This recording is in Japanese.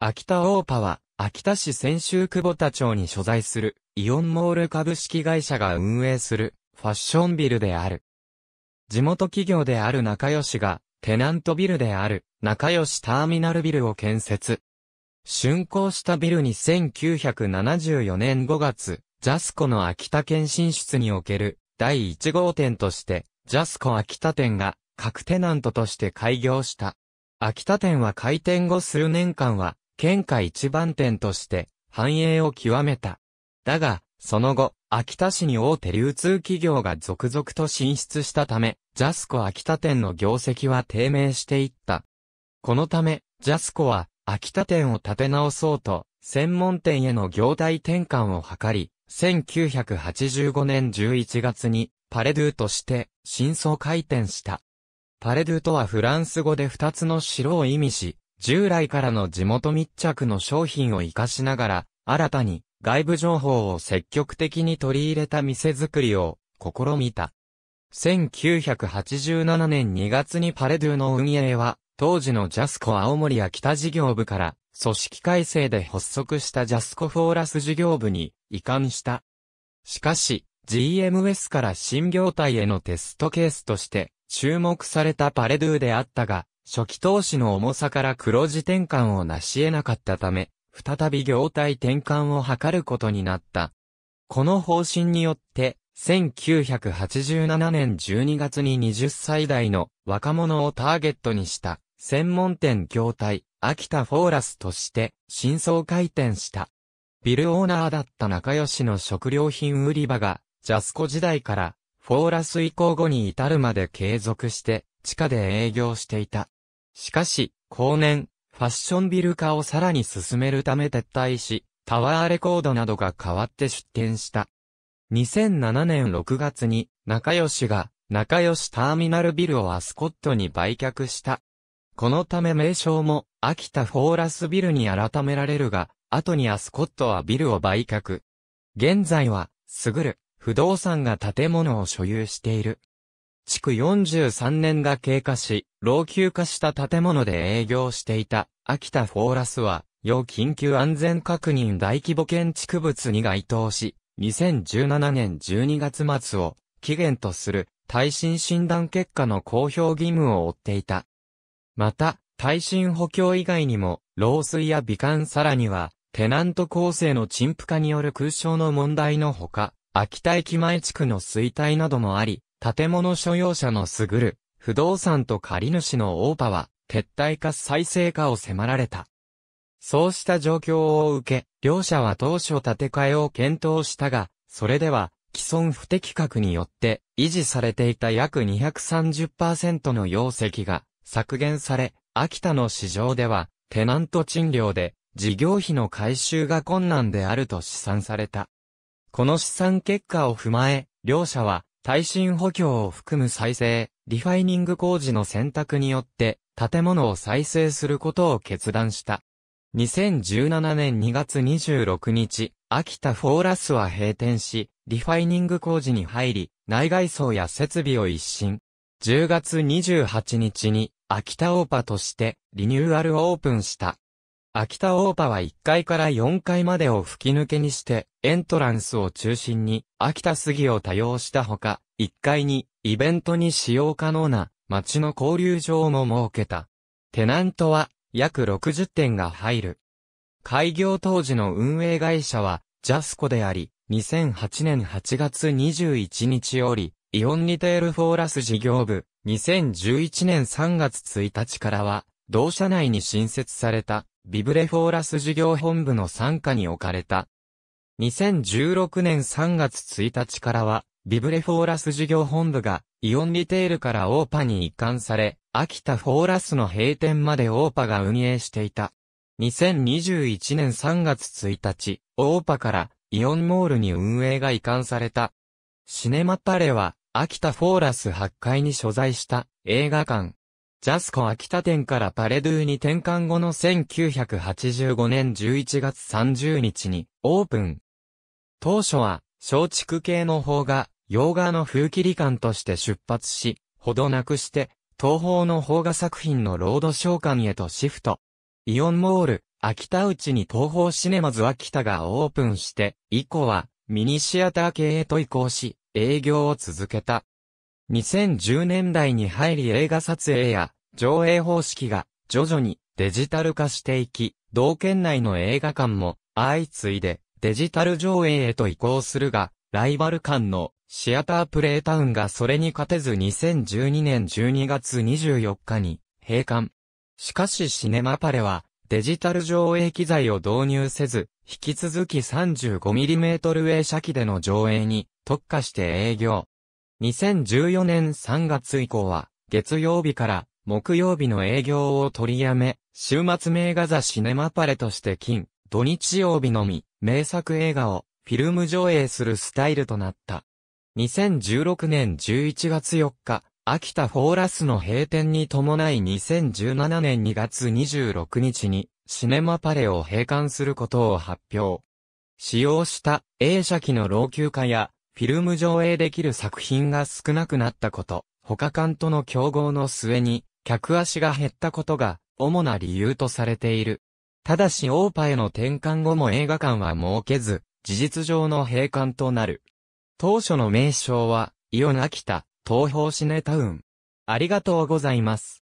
秋田オーパは、秋田市千秋久保田町に所在する、イオンモール株式会社が運営する、ファッションビルである。地元企業である仲良しが、テナントビルである、仲良しターミナルビルを建設。竣工したビルに1974年5月、ジャスコの秋田県進出における、第1号店として、ジャスコ秋田店が、各テナントとして開業した。秋田店は開店後数年間は、県下一番店として繁栄を極めた。だが、その後、秋田市に大手流通企業が続々と進出したため、ジャスコ秋田店の業績は低迷していった。このため、ジャスコは、秋田店を建て直そうと、専門店への業態転換を図り、1985年11月に、パレドゥとして、真相開店した。パレドゥとはフランス語で二つの城を意味し、従来からの地元密着の商品を活かしながら、新たに外部情報を積極的に取り入れた店づくりを試みた。1987年2月にパレドゥの運営は、当時のジャスコ青森や北事業部から、組織改正で発足したジャスコフォーラス事業部に移管した。しかし、GMS から新業態へのテストケースとして、注目されたパレドゥであったが、初期投資の重さから黒字転換を成し得なかったため、再び業態転換を図ることになった。この方針によって、1987年12月に20歳代の若者をターゲットにした専門店業態、秋田フォーラスとして新装開店した。ビルオーナーだった仲良しの食料品売り場が、ジャスコ時代からフォーラス移行後に至るまで継続して、地下で営業していた。しかし、後年、ファッションビル化をさらに進めるため撤退し、タワーレコードなどが変わって出店した。2007年6月に、仲良しが、仲良しターミナルビルをアスコットに売却した。このため名称も、秋田フォーラスビルに改められるが、後にアスコットはビルを売却。現在は、すぐる、不動産が建物を所有している。築43年が経過し、老朽化した建物で営業していた、秋田フォーラスは、要緊急安全確認大規模建築物に該当し、2017年12月末を期限とする耐震診断結果の公表義務を負っていた。また、耐震補強以外にも、漏水や美観さらには、テナント構成の陳腐化による空床の問題のほか、秋田駅前地区の衰退などもあり、建物所有者のすぐる、不動産と借主の大パは、撤退か再生かを迫られた。そうした状況を受け、両者は当初建て替えを検討したが、それでは、既存不適格によって維持されていた約230%の容積が削減され、秋田の市場では、テナント賃料で事業費の回収が困難であると試算された。この試算結果を踏まえ、両社は耐震補強を含む再生、リファイニング工事の選択によって、建物を再生することを決断した。2017年2月26日、秋田フォーラスは閉店し、リファイニング工事に入り、内外装や設備を一新。10月28日に、秋田オーパとして、リニューアルオープンした。秋田大パは1階から4階までを吹き抜けにして、エントランスを中心に、秋田杉を多用したほか、1階に、イベントに使用可能な、町の交流場も設けた。テナントは、約60点が入る。開業当時の運営会社は、ジャスコであり、2008年8月21日より、イオンリテールフォーラス事業部、2011年3月1日からは、同社内に新設されたビブレフォーラス事業本部の参加に置かれた。2016年3月1日からは、ビブレフォーラス事業本部が、イオンリテールからオーパに移管され、秋田フォーラスの閉店までオーパが運営していた。2021年3月1日、オーパからイオンモールに運営が移管された。シネマパレは、秋田フォーラス8階に所在した映画館、ジャスコ秋田店からパレドゥに転換後の1985年11月30日にオープン。当初は松竹系の方が洋画の風切り感として出発し、ほどなくして東方の邦画作品のロード召喚へとシフト。イオンモール、秋田内に東方シネマズ秋田がオープンして、以降はミニシアター系へと移行し、営業を続けた。2010年代に入り映画撮影や上映方式が徐々にデジタル化していき、同県内の映画館も相次いでデジタル上映へと移行するが、ライバル館のシアタープレイタウンがそれに勝てず2012年12月24日に閉館。しかしシネマパレはデジタル上映機材を導入せず、引き続き 35mm 映写機での上映に特化して営業。2014年3月以降は、月曜日から木曜日の営業を取りやめ、週末名画座シネマパレとして金、土日曜日のみ、名作映画をフィルム上映するスタイルとなった。2016年11月4日、秋田フォーラスの閉店に伴い2017年2月26日に、シネマパレを閉館することを発表。使用した映写機の老朽化やフィルム上映できる作品が少なくなったこと、他館との競合の末に、客足が減ったことが、主な理由とされている。ただし、オーパへの転換後も映画館は設けず、事実上の閉館となる。当初の名称は、イオン秋田、東方シネタウン。ありがとうございます。